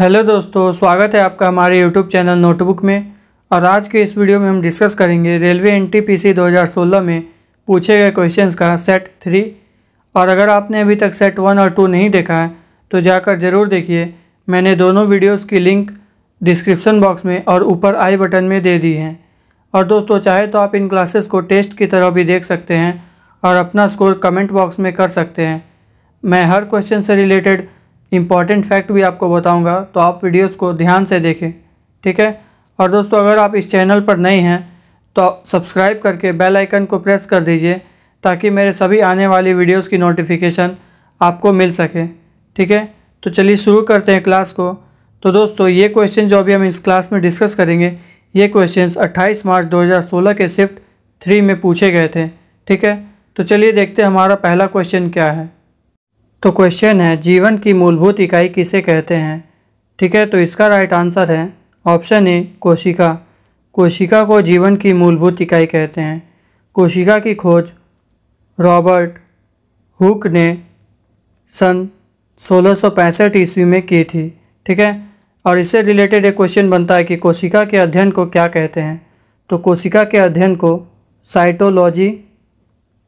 hello दोस्तों स्वागत है आपका हमारे यूट्यूब चैनल नोटबुक में और आज के इस वीडियो में हम डिस्कस करेंगे रेलवे एनटीपीसी 2016 में पूछे गए क्वेश्चंस का सेट थ्री और अगर आपने अभी तक सेट वन और टू नहीं देखा है तो जाकर ज़रूर देखिए मैंने दोनों वीडियोस की लिंक डिस्क्रिप्सन बॉक्स में और ऊपर आई बटन में दे दी है और दोस्तों चाहे तो आप इन क्लासेस को टेस्ट की तरह भी देख सकते हैं और अपना स्कोर कमेंट बॉक्स में कर सकते हैं मैं हर क्वेश्चन से रिलेटेड इम्पॉर्टेंट फैक्ट भी आपको बताऊंगा तो आप वीडियोस को ध्यान से देखें ठीक है और दोस्तों अगर आप इस चैनल पर नए हैं तो सब्सक्राइब करके बेल आइकन को प्रेस कर दीजिए ताकि मेरे सभी आने वाली वीडियोस की नोटिफिकेशन आपको मिल सके ठीक है तो चलिए शुरू करते हैं क्लास को तो दोस्तों ये क्वेश्चन जो अभी हम इस क्लास में डिस्कस करेंगे ये क्वेश्चन अट्ठाईस मार्च दो के शिफ्ट थ्री में पूछे गए थे ठीक है तो चलिए देखते हैं हमारा पहला क्वेश्चन क्या है तो क्वेश्चन है जीवन की मूलभूत इकाई किसे कहते हैं ठीक है तो इसका राइट आंसर है ऑप्शन ए कोशिका कोशिका को जीवन की मूलभूत इकाई कहते हैं कोशिका की खोज रॉबर्ट हुक ने सन 1665 ईस्वी में की थी ठीक है और इससे रिलेटेड एक क्वेश्चन बनता है कि कोशिका के अध्ययन को क्या कहते हैं तो कोशिका के अध्ययन को साइटोलॉजी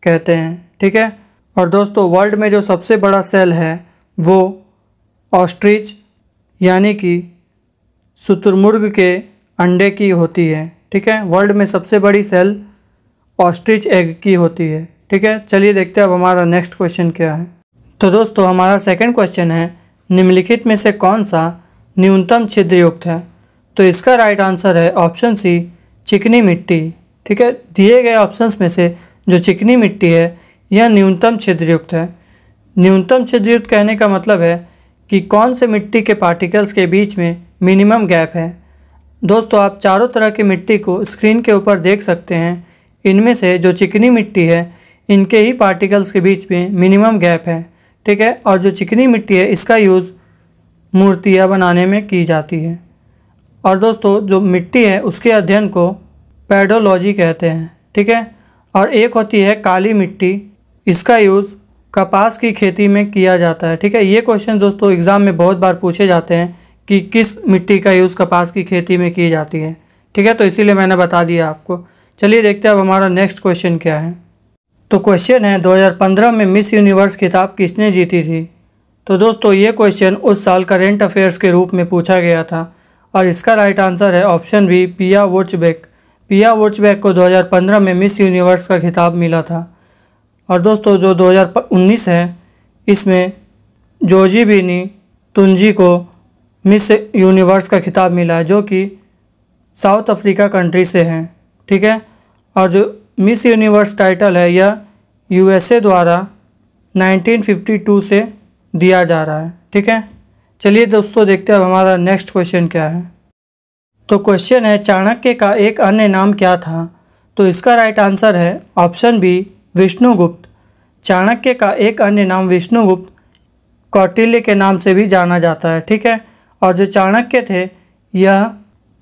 कहते हैं ठीक है और दोस्तों वर्ल्ड में जो सबसे बड़ा सेल है वो ऑस्ट्रिच यानी कि शुतुरमुर्ग के अंडे की होती है ठीक है वर्ल्ड में सबसे बड़ी सेल ऑस्ट्रिच एग की होती है ठीक है चलिए देखते हैं अब हमारा नेक्स्ट क्वेश्चन क्या है तो दोस्तों हमारा सेकंड क्वेश्चन है निम्नलिखित में से कौन सा न्यूनतम छिद्रयुक्त है तो इसका राइट आंसर है ऑप्शन सी चिकनी मिट्टी ठीक है दिए गए ऑप्शंस में से जो चिकनी मिट्टी है यह न्यूनतम छिद्रयुक्त है न्यूनतम छिद्रयुक्त कहने का मतलब है कि कौन से मिट्टी के पार्टिकल्स के बीच में मिनिमम गैप है दोस्तों आप चारों तरह की मिट्टी को स्क्रीन के ऊपर देख सकते हैं इनमें से जो चिकनी मिट्टी है इनके ही पार्टिकल्स के बीच में मिनिमम गैप है ठीक है और जो चिकनी मिट्टी है इसका यूज़ मूर्तियाँ बनाने में की जाती है और दोस्तों जो मिट्टी है उसके अध्ययन को पेडोलॉजी कहते हैं ठीक है और एक होती है काली मिट्टी इसका यूज़ कपास की खेती में किया जाता है ठीक है ये क्वेश्चन दोस्तों एग्ज़ाम में बहुत बार पूछे जाते हैं कि किस मिट्टी का यूज़ कपास की खेती में की जाती है ठीक है तो इसीलिए मैंने बता दिया आपको चलिए देखते हैं अब हमारा नेक्स्ट क्वेश्चन क्या है तो क्वेश्चन है 2015 में मिस यूनिवर्स खिताब किसने जीती थी तो दोस्तों ये क्वेश्चन उस साल करेंट अफेयर्स के रूप में पूछा गया था और इसका राइट आंसर है ऑप्शन बी पिया वोचबेक पिया वोचबेक को दो में मिस यूनिवर्स का खिताब मिला था और दोस्तों जो 2019 है इसमें जोजी बीनी तुंजी को मिस यूनिवर्स का खिताब मिला है जो कि साउथ अफ्रीका कंट्री से हैं ठीक है और जो मिस यूनिवर्स टाइटल है यह यूएसए द्वारा 1952 से दिया जा रहा है ठीक है चलिए दोस्तों देखते हैं अब हमारा नेक्स्ट क्वेश्चन क्या है तो क्वेश्चन है चाणक्य का एक अन्य नाम क्या था तो इसका राइट आंसर है ऑप्शन बी विष्णुगुप्त चाणक्य का एक अन्य नाम विष्णुगुप्त कौटिल्य के नाम से भी जाना जाता है ठीक है और जो चाणक्य थे यह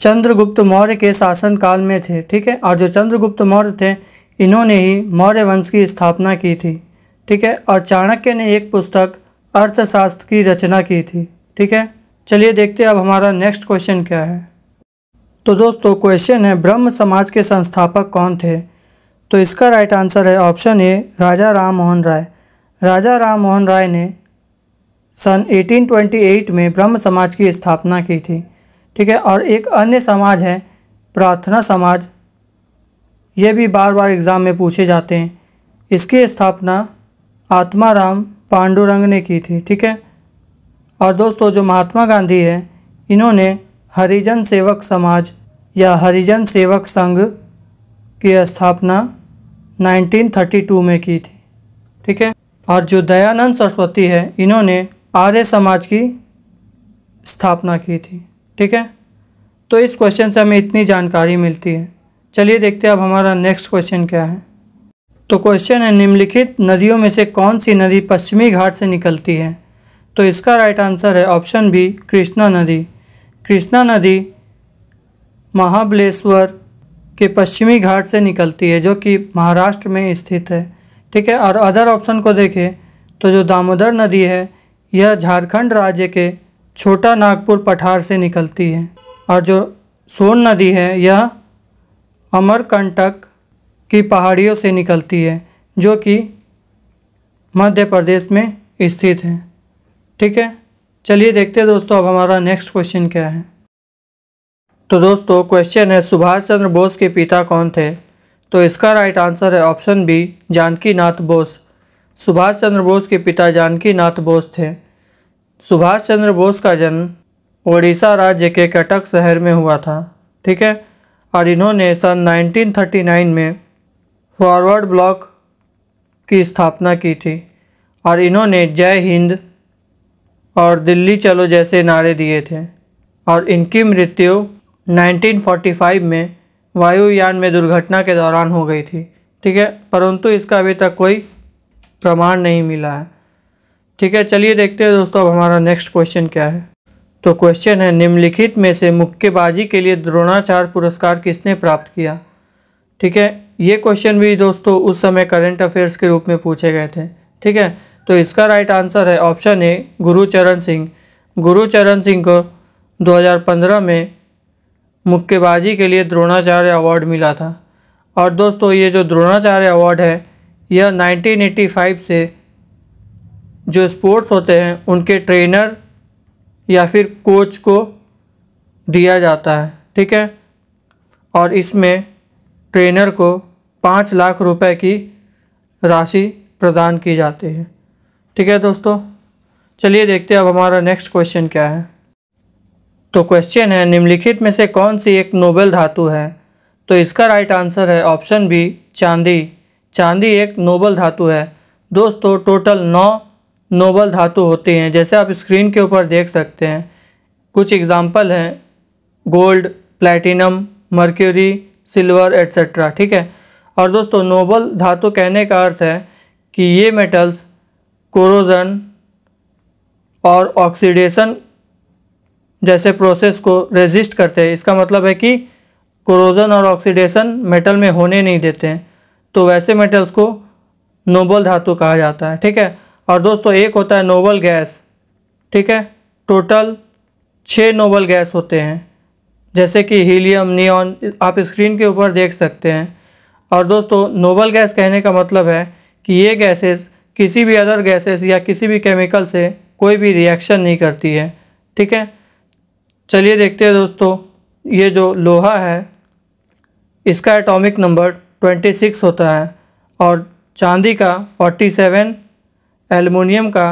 चंद्रगुप्त मौर्य के शासनकाल में थे ठीक है और जो चंद्रगुप्त मौर्य थे इन्होंने ही मौर्य वंश की स्थापना की थी ठीक है और चाणक्य ने एक पुस्तक अर्थशास्त्र की रचना की थी ठीक है चलिए देखते हैं अब हमारा नेक्स्ट क्वेश्चन क्या है तो दोस्तों क्वेश्चन है ब्रह्म समाज के संस्थापक कौन थे तो इसका राइट आंसर है ऑप्शन ए राजा राम मोहन राय राजा राम मोहन राय ने सन 1828 में ब्रह्म समाज की स्थापना की थी ठीक है और एक अन्य समाज है प्रार्थना समाज ये भी बार बार एग्ज़ाम में पूछे जाते हैं इसकी स्थापना आत्माराम पांडुरंग ने की थी ठीक है और दोस्तों जो महात्मा गांधी है इन्होंने हरिजन सेवक समाज या हरिजन सेवक संघ की स्थापना 1932 में की थी ठीक है और जो दयानंद सरस्वती है इन्होंने आर्य समाज की स्थापना की थी ठीक है तो इस क्वेश्चन से हमें इतनी जानकारी मिलती है चलिए देखते हैं अब हमारा नेक्स्ट क्वेश्चन क्या है तो क्वेश्चन है निम्नलिखित नदियों में से कौन सी नदी पश्चिमी घाट से निकलती है तो इसका राइट आंसर है ऑप्शन बी कृष्णा नदी कृष्णा नदी महाबलेश्वर के पश्चिमी घाट से निकलती है जो कि महाराष्ट्र में स्थित है ठीक है और अदर ऑप्शन को देखें तो जो दामोदर नदी है यह झारखंड राज्य के छोटा नागपुर पठार से निकलती है और जो सोन नदी है यह अमरकंटक की पहाड़ियों से निकलती है जो कि मध्य प्रदेश में स्थित है ठीक है चलिए देखते हैं दोस्तों अब हमारा नेक्स्ट क्वेश्चन क्या है तो दोस्तों क्वेश्चन है सुभाष चंद्र बोस के पिता कौन थे तो इसका राइट आंसर है ऑप्शन बी जानकी नाथ बोस सुभाष चंद्र बोस के पिता जानकी नाथ बोस थे सुभाष चंद्र बोस का जन्म ओडिशा राज्य के कटक शहर में हुआ था ठीक है और इन्होंने सन 1939 में फॉरवर्ड ब्लॉक की स्थापना की थी और इन्होंने जय हिंद और दिल्ली चलो जैसे नारे दिए थे और इनकी मृत्यु 1945 में वायुयान में दुर्घटना के दौरान हो गई थी ठीक है परंतु इसका अभी तक कोई प्रमाण नहीं मिला है ठीक है चलिए देखते हैं दोस्तों अब हमारा नेक्स्ट क्वेश्चन क्या है तो क्वेश्चन है निम्नलिखित में से मुक्केबाजी के लिए द्रोणाचार्य पुरस्कार किसने प्राप्त किया ठीक है ये क्वेश्चन भी दोस्तों उस समय करंट अफेयर्स के रूप में पूछे गए थे ठीक है तो इसका राइट आंसर है ऑप्शन ए गुरुचरण सिंह गुरुचरण सिंह को 2015 में मुक्केबाजी के लिए द्रोणाचार्य अवार्ड मिला था और दोस्तों ये जो द्रोणाचार्य अवार्ड है यह 1985 से जो स्पोर्ट्स होते हैं उनके ट्रेनर या फिर कोच को दिया जाता है ठीक है और इसमें ट्रेनर को पाँच लाख रुपए की राशि प्रदान की जाती है ठीक है दोस्तों चलिए देखते हैं अब हमारा नेक्स्ट क्वेश्चन क्या है तो क्वेश्चन है निम्नलिखित में से कौन सी एक नोबेल धातु है तो इसका राइट आंसर है ऑप्शन बी चांदी चांदी एक नोबल धातु है दोस्तों टोटल नौ नोबल धातु होती हैं जैसे आप स्क्रीन के ऊपर देख सकते हैं कुछ एग्जाम्पल हैं gold platinum mercury silver etcetera ठीक है और दोस्तों नोबल धातु कहने का अर्थ है कि ये मेटल्स कोरोजन और ऑक्सीडेशन जैसे प्रोसेस को रेजिस्ट करते हैं इसका मतलब है कि क्रोजन और ऑक्सीडेशन मेटल में होने नहीं देते हैं तो वैसे मेटल्स को नोबल धातु कहा जाता है ठीक है और दोस्तों एक होता है नोबल गैस ठीक है टोटल छः नोबल गैस होते हैं जैसे कि हीलियम नियॉन आप स्क्रीन के ऊपर देख सकते हैं और दोस्तों नोबल गैस कहने का मतलब है कि ये गैसेस किसी भी अदर गैसेस या किसी भी केमिकल से कोई भी रिएक्शन नहीं करती है ठीक है चलिए देखते हैं दोस्तों ये जो लोहा है इसका एटॉमिक नंबर 26 होता है और चांदी का 47 एलमिनियम का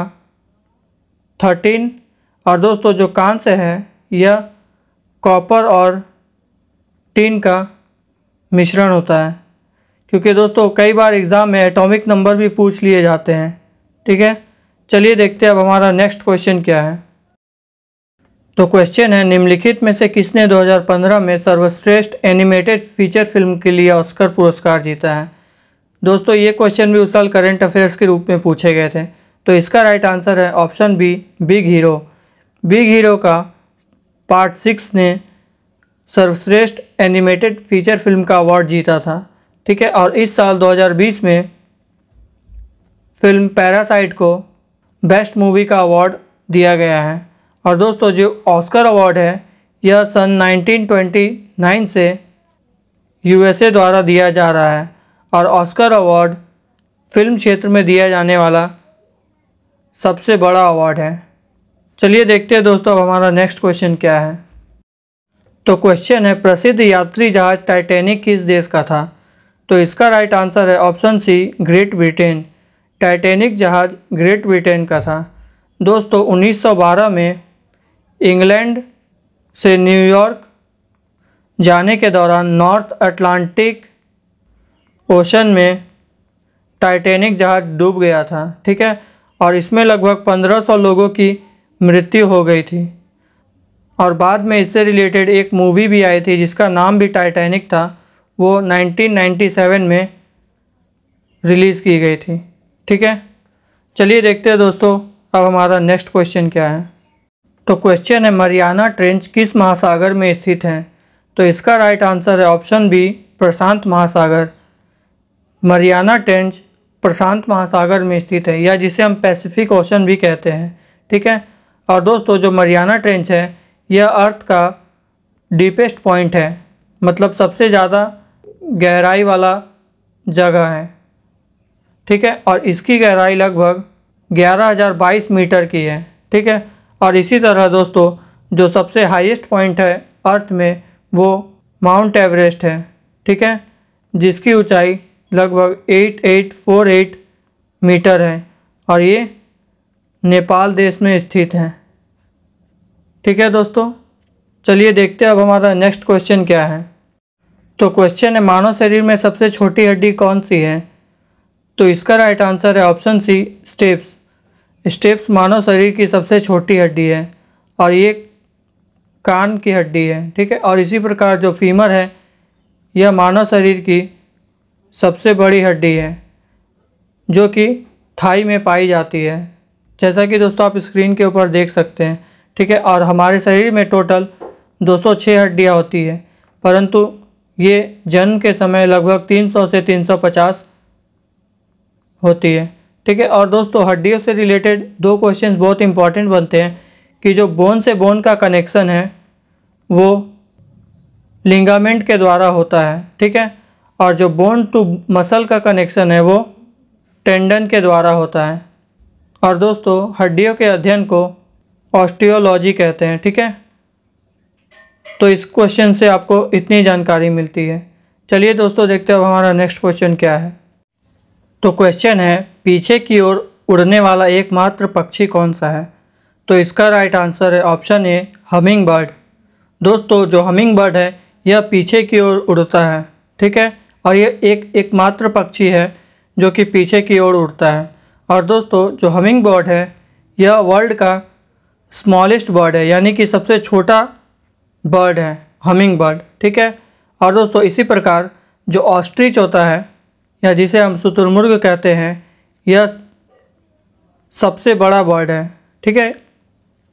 13 और दोस्तों जो कांस्य है यह कॉपर और टीन का मिश्रण होता है क्योंकि दोस्तों कई बार एग्ज़ाम में एटॉमिक नंबर भी पूछ लिए जाते हैं ठीक है चलिए देखते हैं अब हमारा नेक्स्ट क्वेश्चन क्या है तो क्वेश्चन है निम्नलिखित में से किसने 2015 में सर्वश्रेष्ठ एनिमेटेड फीचर फिल्म के लिए ऑस्कर पुरस्कार जीता है दोस्तों ये क्वेश्चन भी उस साल करेंट अफेयर्स के रूप में पूछे गए थे तो इसका राइट आंसर है option B big hero big hero का पार्ट सिक्स ने सर्वश्रेष्ठ एनिमेटेड फीचर फिल्म का अवार्ड जीता था ठीक है और इस साल 2020 में फिल्म पैरासाइट को बेस्ट मूवी का अवार्ड दिया गया है और दोस्तों जो ऑस्कर अवार्ड है यह सन 1929 से यूएसए द्वारा दिया जा रहा है और ऑस्कर अवार्ड फिल्म क्षेत्र में दिया जाने वाला सबसे बड़ा अवार्ड है चलिए देखते हैं दोस्तों अब हमारा नेक्स्ट क्वेश्चन क्या है तो क्वेश्चन है प्रसिद्ध यात्री जहाज टाइटैनिक किस देश का था तो इसका राइट आंसर है option C Great Britain Titanic जहाज ग्रेट ब्रिटेन का था दोस्तों 1912 में इंग्लैंड से न्यूयॉर्क जाने के दौरान नॉर्थ अटलांटिक ओशन में टाइटैनिक जहाज डूब गया था ठीक है और इसमें लगभग 1500 लोगों की मृत्यु हो गई थी और बाद में इससे रिलेटेड एक मूवी भी आई थी जिसका नाम भी टाइटैनिक था वो 1997 में रिलीज़ की गई थी ठीक है चलिए देखते हैं दोस्तों अब हमारा नेक्स्ट क्वेश्चन क्या है तो क्वेश्चन है मरियाना ट्रेंच किस महासागर में स्थित हैं तो इसका राइट आंसर है ऑप्शन बी प्रशांत महासागर मरियाना ट्रेंच प्रशांत महासागर में स्थित है या जिसे हम पैसिफिक ओशन भी कहते हैं ठीक है और दोस्तों जो मरियाना ट्रेंच है यह अर्थ का डीपेस्ट पॉइंट है मतलब सबसे ज़्यादा गहराई वाला जगह है ठीक है और इसकी गहराई लगभग 11,022 मीटर की है ठीक है और इसी तरह दोस्तों जो सबसे हाईएस्ट पॉइंट है अर्थ में वो माउंट एवरेस्ट है ठीक है जिसकी ऊंचाई लगभग 8848 मीटर है और ये नेपाल देश में स्थित है ठीक है दोस्तों चलिए देखते हैं अब हमारा नेक्स्ट क्वेश्चन क्या है तो क्वेश्चन है मानव शरीर में सबसे छोटी हड्डी कौन सी है तो इसका राइट आंसर है ऑप्शन सी स्टेप्स स्टेप्स मानव शरीर की सबसे छोटी हड्डी है और ये कान की हड्डी है ठीक है और इसी प्रकार जो फीमर है यह मानव शरीर की सबसे बड़ी हड्डी है जो कि थाई में पाई जाती है जैसा कि दोस्तों आप स्क्रीन के ऊपर देख सकते हैं ठीक है और हमारे शरीर में टोटल 206 हड्डियां होती है परंतु ये जन्म के समय लगभग 300 से 350 होती है ठीक है और दोस्तों हड्डियों से रिलेटेड दो क्वेश्चन बहुत इंपॉर्टेंट बनते हैं कि जो बोन से बोन का कनेक्शन है वो लिंगामेंट के द्वारा होता है ठीक है और जो बोन टू मसल का कनेक्शन है वो टेंडन के द्वारा होता है और दोस्तों हड्डियों के अध्ययन को ऑस्टियोलॉजी कहते हैं ठीक है तो इस क्वेश्चन से आपको इतनी जानकारी मिलती है चलिए दोस्तों देखते हैं अब हमारा नेक्स्ट क्वेश्चन क्या है तो क्वेश्चन है पीछे की ओर उड़ने वाला एकमात्र पक्षी कौन सा है तो इसका राइट आंसर है ऑप्शन ए हमिंग बर्ड दोस्तों जो हमिंग बर्ड है यह पीछे की ओर उड़ता है ठीक है और यह एक एकमात्र पक्षी है जो कि पीछे की ओर उड़ता है और दोस्तों जो हमिंग बर्ड है यह वर्ल्ड का स्मॉलेस्ट बर्ड है यानी कि सबसे छोटा बर्ड है हमिंग बर्ड ठीक है और दोस्तों इसी प्रकार जो ऑस्ट्रिच होता है या जिसे हम शुतुरमुर्ग कहते हैं यह सबसे बड़ा बर्ड है ठीक है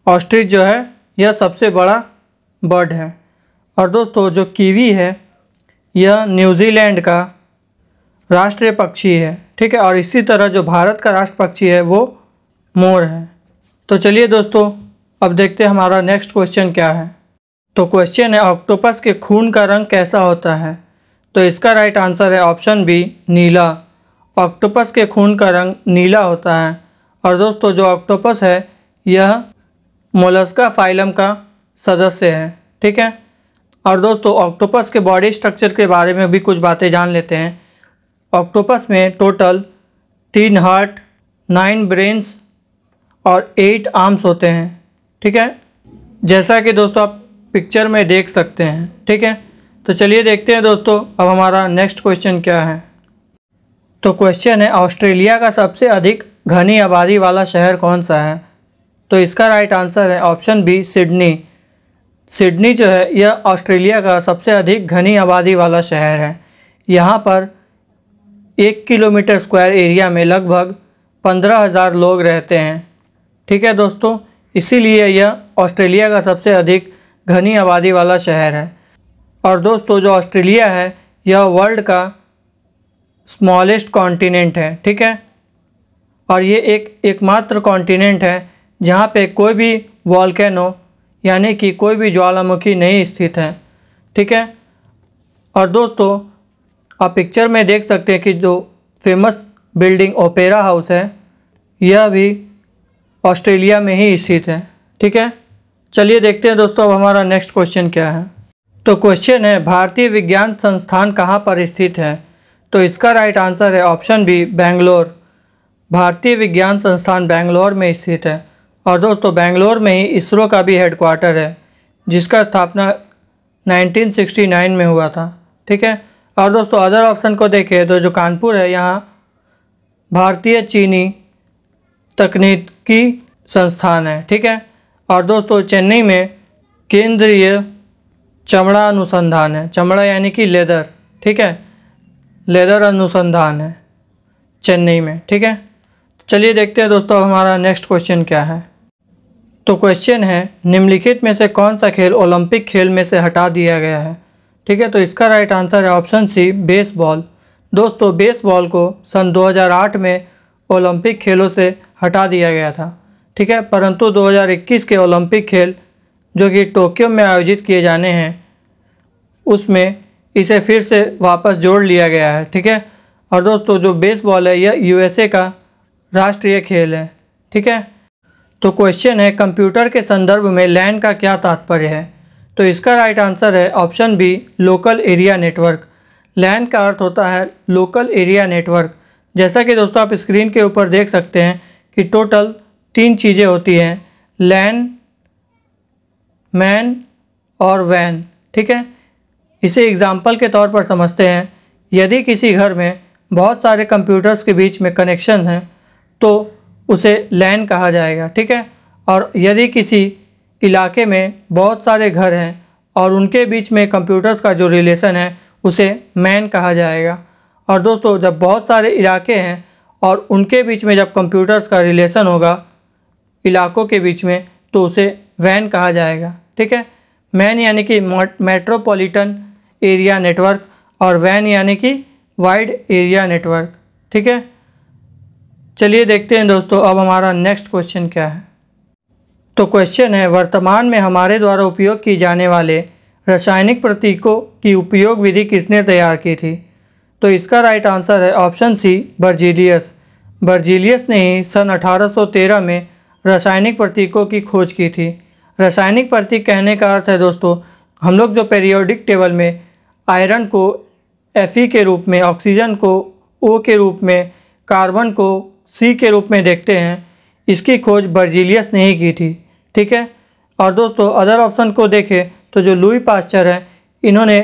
ऑस्ट्रिच जो है यह सबसे बड़ा बर्ड है और दोस्तों जो कीवी है यह न्यूजीलैंड का राष्ट्रीय पक्षी है ठीक है और इसी तरह जो भारत का राष्ट्र पक्षी है वो मोर है तो चलिए दोस्तों अब देखते हैं हमारा नेक्स्ट क्वेश्चन क्या है तो क्वेश्चन है ऑक्टोपस के खून का रंग कैसा होता है तो इसका राइट आंसर है ऑप्शन बी नीला ऑक्टोपस के खून का रंग नीला होता है और दोस्तों जो ऑक्टोपस है यह मोलस्का फाइलम का सदस्य है ठीक है और दोस्तों ऑक्टोपस के बॉडी स्ट्रक्चर के बारे में भी कुछ बातें जान लेते हैं ऑक्टोपस में टोटल तीन हार्ट नाइन ब्रेन्स और एट आर्म्स होते हैं ठीक है जैसा कि दोस्तों आप पिक्चर में देख सकते हैं ठीक है तो चलिए देखते हैं दोस्तों अब हमारा नेक्स्ट क्वेश्चन क्या है तो क्वेश्चन है ऑस्ट्रेलिया का सबसे अधिक घनी आबादी वाला शहर कौन सा है तो इसका राइट आंसर है ऑप्शन बी सिडनी सिडनी जो है यह ऑस्ट्रेलिया का सबसे अधिक घनी आबादी वाला शहर है यहाँ पर एक किलोमीटर स्क्वायर एरिया में लगभग पंद्रह हज़ार लोग रहते हैं ठीक है दोस्तों इसीलिए यह ऑस्ट्रेलिया का सबसे अधिक घनी आबादी वाला शहर है और दोस्तों जो ऑस्ट्रेलिया है यह वर्ल्ड का स्मॉलेस्ट कॉन्टिनेंट है ठीक है और ये एक एकमात्र कॉन्टिनेंट है जहाँ पे कोई भी वॉलकैनो यानी कि कोई भी ज्वालामुखी नहीं स्थित है ठीक है और दोस्तों आप पिक्चर में देख सकते हैं कि जो फेमस बिल्डिंग ओपेरा हाउस है यह भी ऑस्ट्रेलिया में ही स्थित है ठीक है चलिए देखते हैं दोस्तों अब हमारा नेक्स्ट क्वेश्चन क्या है तो क्वेश्चन है भारतीय विज्ञान संस्थान कहाँ पर स्थित है तो इसका राइट आंसर है ऑप्शन बी बेंगलोर भारतीय विज्ञान संस्थान बेंगलोर में स्थित है और दोस्तों बेंगलोर में ही इसरो का भी हेडक्वार्टर है जिसका स्थापना 1969 में हुआ था ठीक है और दोस्तों अदर ऑप्शन को देखें तो जो कानपुर है यहाँ भारतीय चीनी तकनीकी संस्थान है ठीक है और दोस्तों चेन्नई में केंद्रीय चमड़ा अनुसंधान है चमड़ा यानी कि लेदर ठीक है लेदर अनुसंधान है चेन्नई में ठीक है चलिए देखते हैं दोस्तों हमारा नेक्स्ट क्वेश्चन क्या है तो क्वेश्चन है निम्नलिखित में से कौन सा खेल ओलंपिक खेल में से हटा दिया गया है ठीक है तो इसका राइट आंसर है ऑप्शन सी बेसबॉल दोस्तों बेसबॉल को सन 2008 में ओलंपिक खेलों से हटा दिया गया था ठीक है परंतु 2021 के ओलंपिक खेल जो कि टोक्यो में आयोजित किए जाने हैं उसमें इसे फिर से वापस जोड़ लिया गया है ठीक है और दोस्तों जो बेसबॉल है यह यूएसए का राष्ट्रीय खेल है ठीक है तो क्वेश्चन है कंप्यूटर के संदर्भ में लैन का क्या तात्पर्य है तो इसका राइट आंसर है option B local area network LAN का अर्थ होता है लोकल एरिया नेटवर्क जैसा कि दोस्तों आप स्क्रीन के ऊपर देख सकते हैं कि टोटल तीन चीज़ें होती हैं लैन मैन और वैन ठीक है इसे एग्ज़ाम्पल के तौर पर समझते हैं यदि किसी घर में बहुत सारे कंप्यूटर्स के बीच में कनेक्शन हैं तो उसे लैन कहा जाएगा ठीक है और यदि किसी इलाके में बहुत सारे घर हैं और उनके बीच में कंप्यूटर्स का जो रिलेशन है उसे मैन कहा जाएगा और दोस्तों जब बहुत सारे इलाके हैं और उनके बीच में जब कंप्यूटर्स का रिलेशन होगा इलाकों के बीच में तो उसे वैन कहा जाएगा ठीक है मैन यानी कि मेट्रोपॉलिटन एरिया नेटवर्क और वैन यानी कि वाइड एरिया नेटवर्क ठीक है चलिए देखते हैं दोस्तों अब हमारा नेक्स्ट क्वेश्चन क्या है तो क्वेश्चन है वर्तमान में हमारे द्वारा उपयोग किए जाने वाले रासायनिक प्रतीकों की उपयोग विधि किसने तैयार की थी तो इसका राइट आंसर है ऑप्शन सी बर्जीलियस बर्जीलियस ने ही सन 1813 में रासायनिक प्रतीकों की खोज की थी रासायनिक प्रतीक कहने का अर्थ है दोस्तों हम लोग जो पेरियोडिक टेबल में आयरन को एफ के रूप में ऑक्सीजन को ओ के रूप में कार्बन को सी के रूप में देखते हैं इसकी खोज बर्जीलियस ने ही की थी ठीक है और दोस्तों अदर ऑप्शन को देखें तो जो लुई पास्चर हैं इन्होंने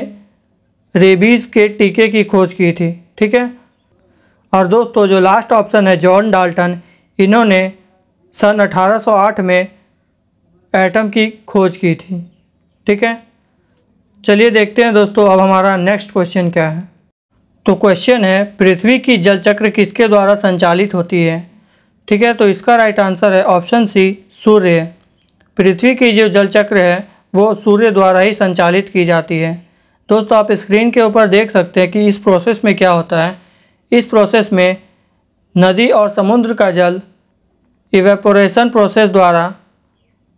रेबीज़ के टीके की खोज की थी ठीक है और दोस्तों जो लास्ट ऑप्शन है जॉन डाल्टन इन्होंने सन 1808 में एटम की खोज की थी ठीक है चलिए देखते हैं दोस्तों अब हमारा नेक्स्ट क्वेश्चन क्या है तो क्वेश्चन है पृथ्वी की जल चक्र किसके द्वारा संचालित होती है ठीक है तो इसका राइट आंसर है ऑप्शन सी सूर्य पृथ्वी की जो जल चक्र है वो सूर्य द्वारा ही संचालित की जाती है दोस्तों आप स्क्रीन के ऊपर देख सकते हैं कि इस प्रोसेस में क्या होता है इस प्रोसेस में नदी और समुद्र का जल इवेपोरेशन प्रोसेस द्वारा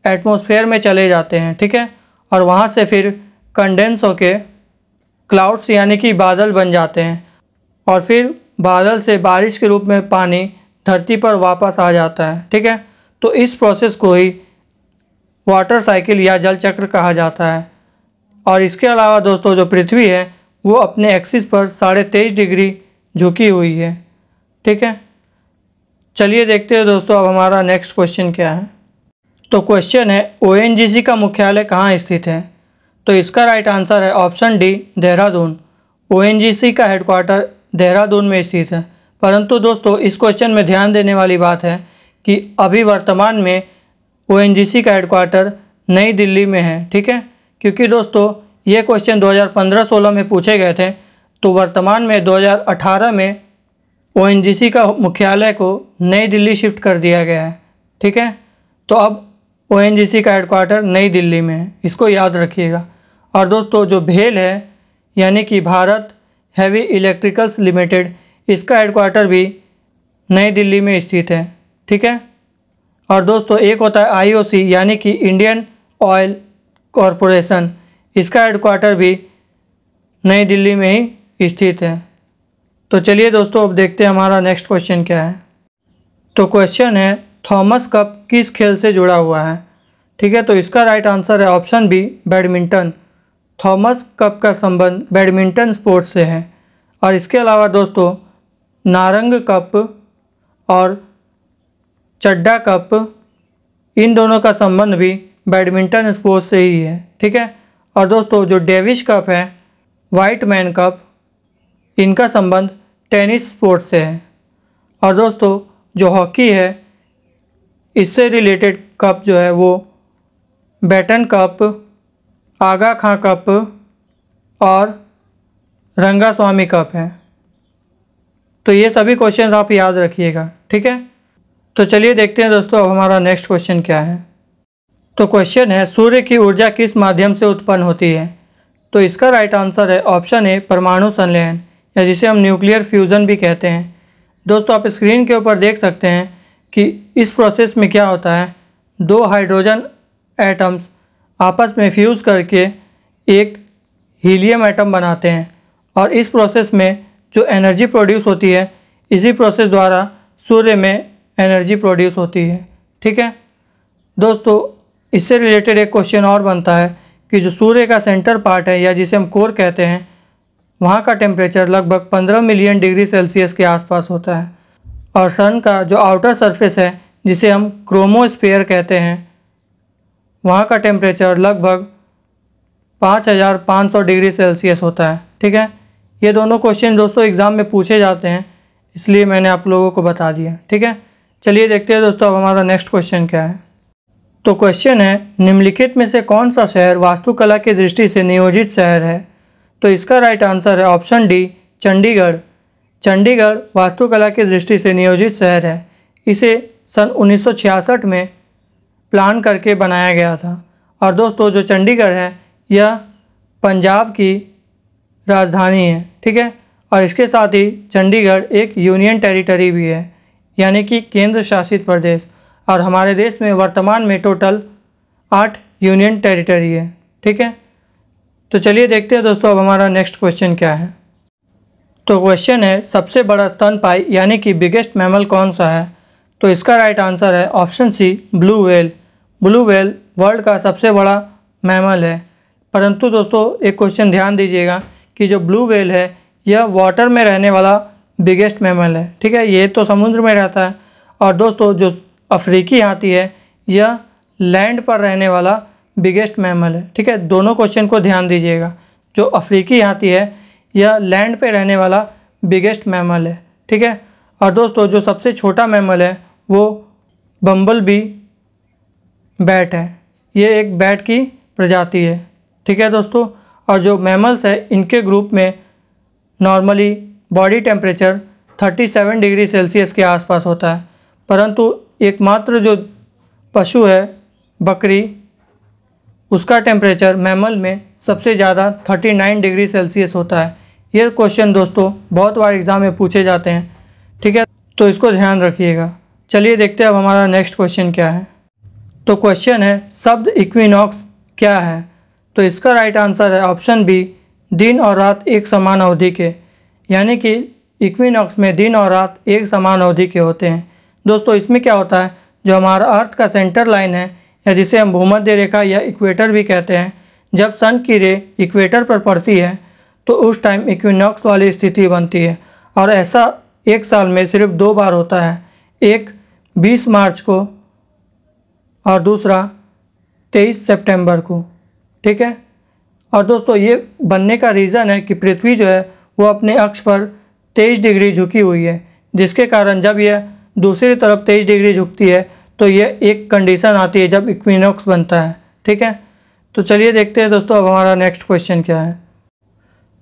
एटमॉस्फेयर में चले जाते हैं ठीक है और वहाँ से फिर कंडेंस होके क्लाउड्स यानी कि बादल बन जाते हैं और फिर बादल से बारिश के रूप में पानी धरती पर वापस आ जाता है ठीक है तो इस प्रोसेस को ही वाटर साइकिल या जल चक्र कहा जाता है और इसके अलावा दोस्तों जो पृथ्वी है वो अपने एक्सिस पर साढ़े तेईस डिग्री झुकी हुई है ठीक है चलिए देखते हैं दोस्तों अब हमारा नेक्स्ट क्वेश्चन क्या है तो क्वेश्चन है ओ का मुख्यालय कहाँ स्थित है तो इसका राइट आंसर है ऑप्शन डी देहरादून ओ का हेडक्वार्टर देहरादून में स्थित है परंतु दोस्तों इस क्वेश्चन में ध्यान देने वाली बात है कि अभी वर्तमान में ओ का हेडक्वार्टर नई दिल्ली में है ठीक है क्योंकि दोस्तों ये क्वेश्चन 2015-16 में पूछे गए थे तो वर्तमान में 2018 में ओ का मुख्यालय को नई दिल्ली शिफ्ट कर दिया गया है ठीक है तो अब ओ का हेडक्वार्टर नई दिल्ली में है इसको याद रखिएगा और दोस्तों जो भेल है यानी कि भारत हैवी इलेक्ट्रिकल्स लिमिटेड इसका हेडक्वार्टर भी नई दिल्ली में स्थित है ठीक है और दोस्तों एक होता है आईओसी यानी कि इंडियन ऑयल कॉरपोरेशन इसका हेडक्वार्टर भी नई दिल्ली में ही स्थित है तो चलिए दोस्तों अब देखते हैं हमारा नेक्स्ट क्वेश्चन क्या है तो क्वेश्चन है थॉमस कप किस खेल से जुड़ा हुआ है ठीक है तो इसका राइट आंसर है option B badminton Thomas Cup का संबंध बैडमिंटन स्पोर्ट्स से है और इसके अलावा दोस्तों नारंग कप और चड्डा कप इन दोनों का संबंध भी बैडमिंटन स्पोर्ट्स से ही है ठीक है और दोस्तों जो डेविस कप है वाइट मैन कप इनका संबंध टेनिस स्पोर्ट्स से है और दोस्तों जो हॉकी है इससे रिलेटेड कप जो है वो Beighton Cup Aga Khan Cup और रंगा स्वामी कप है तो ये सभी क्वेश्चन आप याद रखिएगा ठीक है तो चलिए देखते हैं दोस्तों अब हमारा नेक्स्ट क्वेश्चन क्या है तो क्वेश्चन है सूर्य की ऊर्जा किस माध्यम से उत्पन्न होती है तो इसका राइट आंसर है ऑप्शन ए परमाणु संलयन या जिसे हम न्यूक्लियर फ्यूज़न भी कहते हैं दोस्तों आप स्क्रीन के ऊपर देख सकते हैं कि इस प्रोसेस में क्या होता है दो हाइड्रोजन एटम्स आपस में फ्यूज़ करके एक हीलियम एटम बनाते हैं और इस प्रोसेस में जो एनर्जी प्रोड्यूस होती है इसी प्रोसेस द्वारा सूर्य में एनर्जी प्रोड्यूस होती है ठीक है दोस्तों इससे रिलेटेड एक क्वेश्चन और बनता है कि जो सूर्य का सेंटर पार्ट है या जिसे हम कोर कहते हैं वहाँ का टेम्परेचर लगभग 15 मिलियन डिग्री सेल्सियस के आसपास होता है और सन का जो आउटर सरफेस है जिसे हम क्रोमोस्फेयर कहते हैं वहाँ का टेम्परेचर लगभग 5500 डिग्री सेल्सियस होता है ठीक है ये दोनों क्वेश्चन दोस्तों एग्ज़ाम में पूछे जाते हैं इसलिए मैंने आप लोगों को बता दिया ठीक है चलिए देखते हैं दोस्तों अब हमारा नेक्स्ट क्वेश्चन क्या है तो क्वेश्चन है निम्नलिखित में से कौन सा शहर वास्तुकला की दृष्टि से नियोजित शहर है तो इसका राइट आंसर है ऑप्शन डी चंडीगढ़ चंडीगढ़ वास्तुकला की दृष्टि से नियोजित शहर है इसे सन 1966 में प्लान करके बनाया गया था और दोस्तों जो चंडीगढ़ है यह पंजाब की राजधानी है ठीक है और इसके साथ ही चंडीगढ़ एक यूनियन टेरिटरी भी है यानी कि केंद्र शासित प्रदेश और हमारे देश में वर्तमान में टोटल आठ यूनियन टेरिटरी है ठीक है तो चलिए देखते हैं दोस्तों अब हमारा नेक्स्ट क्वेश्चन क्या है तो क्वेश्चन है सबसे बड़ा स्तन पाई यानी कि बिगेस्ट मैमल कौन सा है तो इसका राइट आंसर है option C blue whale blue whale world का सबसे बड़ा मैमल है परंतु दोस्तों एक क्वेश्चन ध्यान दीजिएगा कि जो ब्लू वेल है यह वाटर में रहने वाला बिगेस्ट मैमल है ठीक है ये तो समुद्र में रहता है और दोस्तों जो अफ्रीकी हाथी है यह लैंड पर रहने वाला बिगेस्ट मैमल है ठीक है दोनों क्वेश्चन को ध्यान दीजिएगा जो अफ्रीकी हाथी है यह लैंड पे रहने वाला बिगेस्ट मैमल है ठीक है और दोस्तों जो सबसे छोटा मैमल है वो बम्बल भी बैट है ये एक बैट की प्रजाति है ठीक है दोस्तों और जो मैमल्स है इनके ग्रुप में normally body temperature 37 degree Celsius के आसपास होता है परंतु एकमात्र जो पशु है बकरी उसका टेम्परेचर मैमल में सबसे ज़्यादा 39 डिग्री सेल्सियस होता है ये क्वेश्चन दोस्तों बहुत बार एग्ज़ाम में पूछे जाते हैं ठीक है तो इसको ध्यान रखिएगा चलिए देखते हैं अब हमारा नेक्स्ट क्वेश्चन क्या है तो क्वेश्चन है शब्द इक्विनॉक्स क्या है तो इसका राइट आंसर है ऑप्शन बी दिन और रात एक समान अवधि के यानी कि इक्विनॉक्स में दिन और रात एक समान अवधि के होते हैं दोस्तों इसमें क्या होता है जो हमारा अर्थ का सेंटर लाइन है या जिसे हम भूमध्य रेखा या इक्वेटर भी कहते हैं जब सन की रे इक्वेटर पर पड़ती है तो उस टाइम इक्विनॉक्स वाली स्थिति बनती है और ऐसा एक साल में सिर्फ दो बार होता है एक 20 मार्च को और दूसरा 23 सितंबर को ठीक है और दोस्तों ये बनने का रीज़न है कि पृथ्वी जो है वो अपने अक्ष पर 23 डिग्री झुकी हुई है जिसके कारण जब यह दूसरी तरफ 23 डिग्री झुकती है तो यह एक कंडीशन आती है जब इक्विनॉक्स बनता है ठीक है तो चलिए देखते हैं दोस्तों अब हमारा नेक्स्ट क्वेश्चन क्या है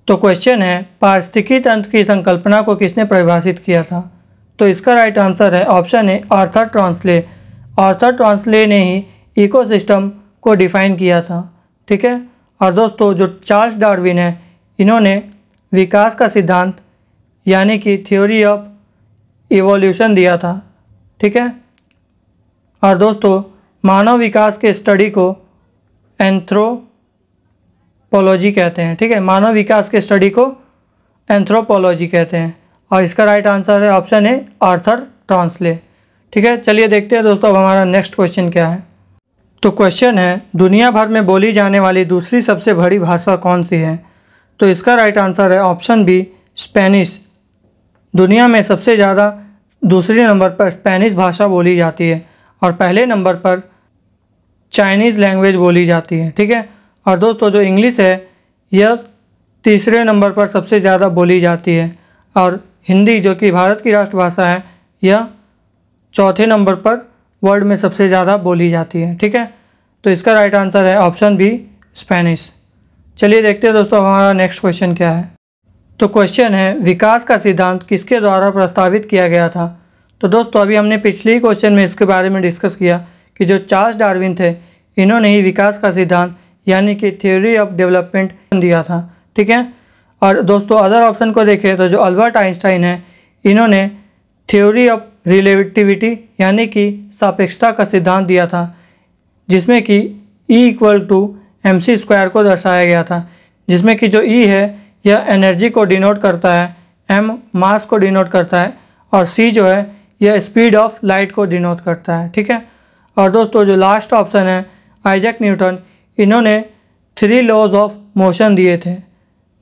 तो क्वेश्चन है पारिस्थिकी तंत्र की संकल्पना को किसने परिभाषित किया था तो इसका राइट आंसर है option A Arthur Tansley Arthur Tansley ने ही इकोसिस्टम को डिफाइन किया था ठीक है और दोस्तों जो चार्ल्स डार्विन है इन्होंने विकास का सिद्धांत यानी कि थ्योरी ऑफ इवोल्यूशन दिया था ठीक है और दोस्तों मानव विकास के स्टडी को एंथ्रो पोलॉजी कहते हैं ठीक है मानव विकास के स्टडी को एंथ्रोपोलॉजी कहते हैं और इसका राइट आंसर है ऑप्शन ए आर्थर ट्रांसले ठीक है चलिए देखते हैं दोस्तों अब हमारा नेक्स्ट क्वेश्चन क्या है तो क्वेश्चन है दुनिया भर में बोली जाने वाली दूसरी सबसे बड़ी भाषा कौन सी है तो इसका राइट आंसर है ऑप्शन बी स्पेनिश दुनिया में सबसे ज़्यादा दूसरे नंबर पर स्पेनिश भाषा बोली जाती है और पहले नंबर पर चाइनीज़ लैंग्वेज बोली जाती है ठीक है और दोस्तों जो इंग्लिश है यह तीसरे नंबर पर सबसे ज़्यादा बोली जाती है और हिंदी जो कि भारत की राष्ट्रभाषा है यह चौथे नंबर पर वर्ल्ड में सबसे ज़्यादा बोली जाती है ठीक है तो इसका राइट आंसर है ऑप्शन बी स्पेनिश चलिए देखते हैं दोस्तों हमारा नेक्स्ट क्वेश्चन क्या है तो क्वेश्चन है विकास का सिद्धांत किसके द्वारा प्रस्तावित किया गया था तो दोस्तों अभी हमने पिछले ही क्वेश्चन में इसके बारे में डिस्कस किया कि जो चार्ल्स डार्विन थे इन्होंने ही विकास का सिद्धांत यानी कि थ्योरी ऑफ डेवलपमेंट दिया था ठीक है और दोस्तों अदर ऑप्शन को देखें तो जो अल्बर्ट आइंस्टाइन है इन्होंने थ्योरी ऑफ रिलेटिविटी यानी कि सापेक्षता का सिद्धांत दिया था जिसमें कि E equal to M C square को दर्शाया गया था जिसमें कि जो ई e है यह एनर्जी को डिनोट करता है एम मास को डिनोट करता है और सी जो है यह स्पीड ऑफ लाइट को डिनोट करता है ठीक है और दोस्तों जो लास्ट ऑप्शन है आइजक न्यूटन इन्होंने थ्री लॉज ऑफ मोशन दिए थे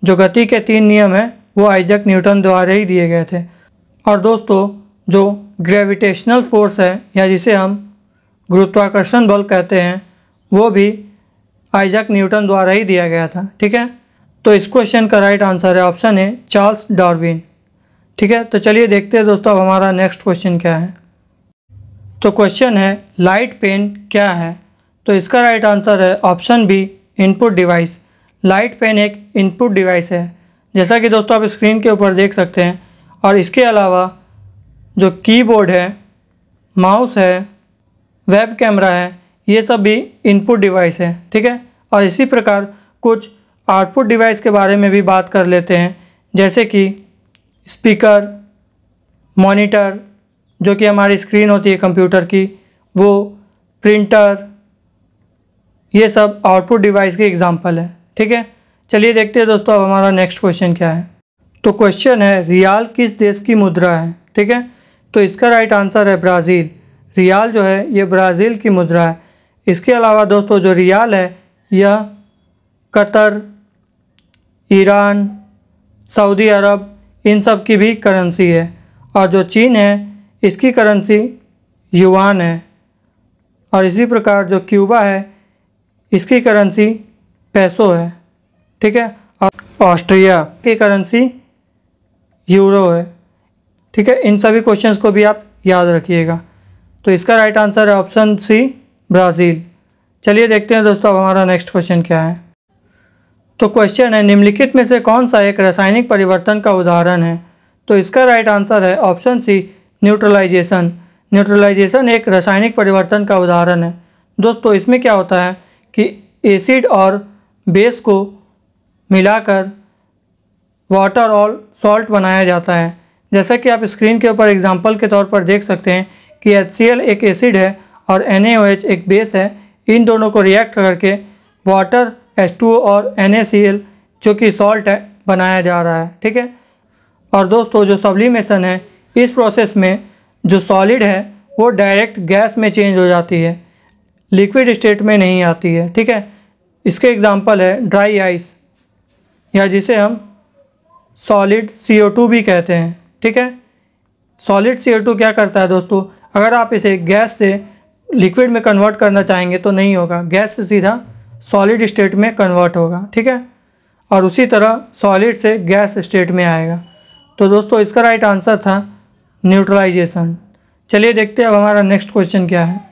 जो गति के तीन नियम हैं वो आइजक न्यूटन द्वारा ही दिए गए थे और दोस्तों जो ग्रेविटेशनल फोर्स है या जिसे हम गुरुत्वाकर्षण बल कहते हैं वो भी आइजक न्यूटन द्वारा ही दिया गया था ठीक है तो इस क्वेश्चन का राइट आंसर है ऑप्शन है चार्ल्स डार्विन ठीक है तो चलिए देखते हैं दोस्तों अब हमारा नेक्स्ट क्वेश्चन क्या है तो क्वेश्चन है लाइट पेन क्या है तो इसका राइट आंसर है option B input device light pen एक इनपुट डिवाइस है जैसा कि दोस्तों आप स्क्रीन के ऊपर देख सकते हैं और इसके अलावा जो कीबोर्ड है माउस है वेब कैमरा है ये सब भी इनपुट डिवाइस है ठीक है और इसी प्रकार कुछ आउटपुट डिवाइस के बारे में भी बात कर लेते हैं जैसे कि स्पीकर मॉनिटर जो कि हमारी स्क्रीन होती है कंप्यूटर की वो प्रिंटर ये सब आउटपुट डिवाइस के एग्जाम्पल है ठीक है चलिए देखते हैं दोस्तों अब हमारा नेक्स्ट क्वेश्चन क्या है तो क्वेश्चन है रियाल किस देश की मुद्रा है ठीक है तो इसका राइट आंसर है ब्राज़ील रियाल जो है ये ब्राज़ील की मुद्रा है इसके अलावा दोस्तों जो रियाल है यह कतर ईरान सऊदी अरब इन सब की भी करेंसी है और जो चीन है इसकी करेंसी युवान है और इसी प्रकार जो क्यूबा है इसकी करेंसी पैसो है ठीक है ऑस्ट्रिया की करेंसी यूरो है ठीक है इन सभी क्वेश्चंस को भी आप याद रखिएगा तो इसका राइट आंसर है ऑप्शन सी ब्राज़ील चलिए देखते हैं दोस्तों अब हमारा नेक्स्ट क्वेश्चन क्या है तो क्वेश्चन है निम्नलिखित में से कौन सा एक रासायनिक परिवर्तन का उदाहरण है तो इसका राइट आंसर है ऑप्शन सी न्यूट्रलाइजेशन न्यूट्रलाइजेशन एक रासायनिक परिवर्तन का उदाहरण है दोस्तों इसमें क्या होता है कि एसिड और बेस को मिलाकर वाटर और सॉल्ट बनाया जाता है जैसा कि आप स्क्रीन के ऊपर एग्जाम्पल के तौर पर देख सकते हैं कि एच एक एसिड है और एन एक बेस है इन दोनों को रिएक्ट करके वाटर H2O और एन जो कि सॉल्ट है बनाया जा रहा है ठीक है और दोस्तों जो सब्लीमेशन है इस प्रोसेस में जो सॉलिड है वो डायरेक्ट गैस में चेंज हो जाती है लिक्विड स्टेट में नहीं आती है ठीक है इसके एग्जाम्पल है ड्राई आइस या जिसे हम सॉलिड सी भी कहते हैं ठीक है सॉलिड सी क्या करता है दोस्तों अगर आप इसे गैस से लिक्विड में कन्वर्ट करना चाहेंगे तो नहीं होगा गैस से सीधा सॉलिड स्टेट में कन्वर्ट होगा ठीक है और उसी तरह सॉलिड से गैस स्टेट में आएगा तो दोस्तों इसका राइट आंसर था न्यूट्रलाइजेशन चलिए देखते हैं अब हमारा नेक्स्ट क्वेश्चन क्या है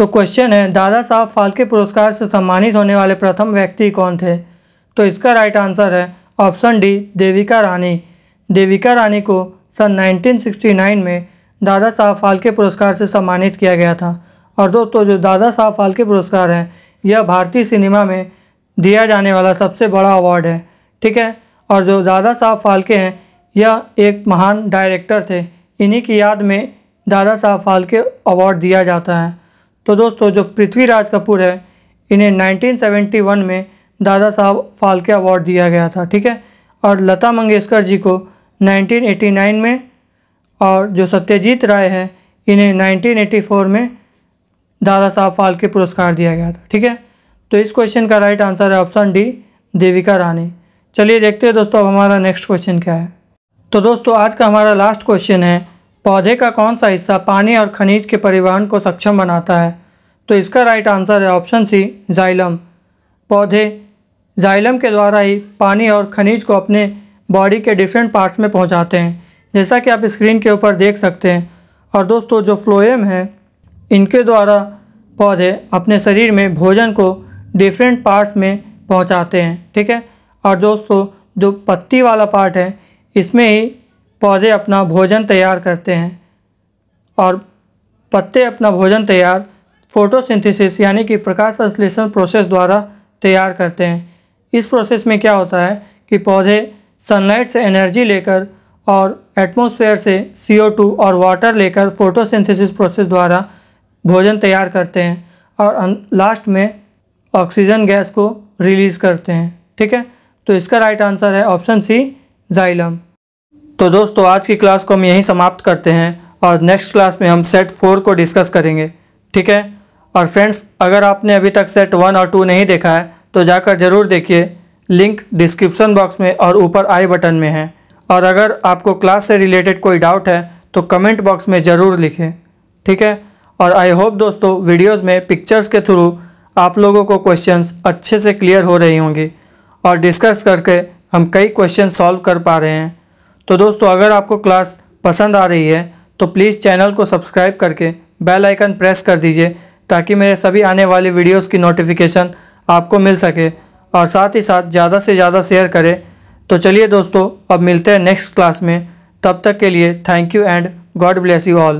तो क्वेश्चन है दादा साहब फाल्के पुरस्कार से सम्मानित होने वाले प्रथम व्यक्ति कौन थे तो इसका राइट आंसर है ऑप्शन डी देविका रानी देविका रानी को सन 1969 में दादा साहब फाल्के पुरस्कार से सम्मानित किया गया था और दोस्तों जो दादा साहब फाल्के पुरस्कार हैं यह भारतीय सिनेमा में दिया जाने वाला सबसे बड़ा अवार्ड है ठीक है और जो दादा साहब फाल्के हैं यह एक महान डायरेक्टर थे इन्हीं की याद में दादा साहब फाल्के अवार्ड दिया जाता है तो दोस्तों जो पृथ्वीराज कपूर है इन्हें 1971 में दादा साहब फाल्के अवार्ड दिया गया था ठीक है और लता मंगेशकर जी को 1989 में और जो सत्यजीत राय है इन्हें 1984 में दादा साहब फाल्के पुरस्कार दिया गया था ठीक है तो इस क्वेश्चन का राइट आंसर है ऑप्शन डी देविका रानी चलिए देखते हैं दोस्तों अब हमारा नेक्स्ट क्वेश्चन क्या है तो दोस्तों आज का हमारा लास्ट क्वेश्चन है पौधे का कौन सा हिस्सा पानी और खनिज के परिवहन को सक्षम बनाता है तो इसका राइट आंसर है ऑप्शन सी जाइलम पौधे जाइलम के द्वारा ही पानी और खनिज को अपने बॉडी के डिफरेंट पार्ट्स में पहुंचाते हैं जैसा कि आप स्क्रीन के ऊपर देख सकते हैं और दोस्तों जो फ्लोएम है इनके द्वारा पौधे अपने शरीर में भोजन को डिफरेंट पार्ट्स में पहुंचाते हैं ठीक है और दोस्तों जो पत्ती वाला पार्ट है इसमें ही पौधे अपना भोजन तैयार करते हैं और पत्ते अपना भोजन तैयार फोटोसिंथेसिस यानी कि प्रकाश संश्लेषण प्रोसेस द्वारा तैयार करते हैं इस प्रोसेस में क्या होता है कि पौधे सनलाइट से एनर्जी लेकर और एटमॉस्फेयर से CO2 और वाटर लेकर फोटोसिंथेसिस प्रोसेस द्वारा भोजन तैयार करते हैं और लास्ट अं, में ऑक्सीजन गैस को रिलीज़ करते हैं ठीक है तो इसका राइट आंसर है ऑप्शन सी जाइलम तो दोस्तों आज की क्लास को हम यहीं समाप्त करते हैं और नेक्स्ट क्लास में हम सेट फोर को डिस्कस करेंगे ठीक है और फ्रेंड्स अगर आपने अभी तक सेट वन और टू नहीं देखा है तो जाकर ज़रूर देखिए लिंक डिस्क्रिप्सन बॉक्स में और ऊपर आई बटन में है और अगर आपको क्लास से रिलेटेड कोई डाउट है तो कमेंट बॉक्स में ज़रूर लिखें ठीक है और आई होप दोस्तों वीडियोस में पिक्चर्स के थ्रू आप लोगों को क्वेश्चंस अच्छे से क्लियर हो रही होंगी और डिस्कस करके हम कई क्वेश्चन सॉल्व कर पा रहे हैं तो दोस्तों अगर आपको क्लास पसंद आ रही है तो प्लीज़ चैनल को सब्सक्राइब करके बेल आइकन प्रेस कर दीजिए ताकि मेरे सभी आने वाले वीडियोस की नोटिफिकेशन आपको मिल सके और साथ ही साथ ज़्यादा से ज़्यादा शेयर करें तो चलिए दोस्तों अब मिलते हैं नेक्स्ट क्लास में तब तक के लिए thank you and God bless you all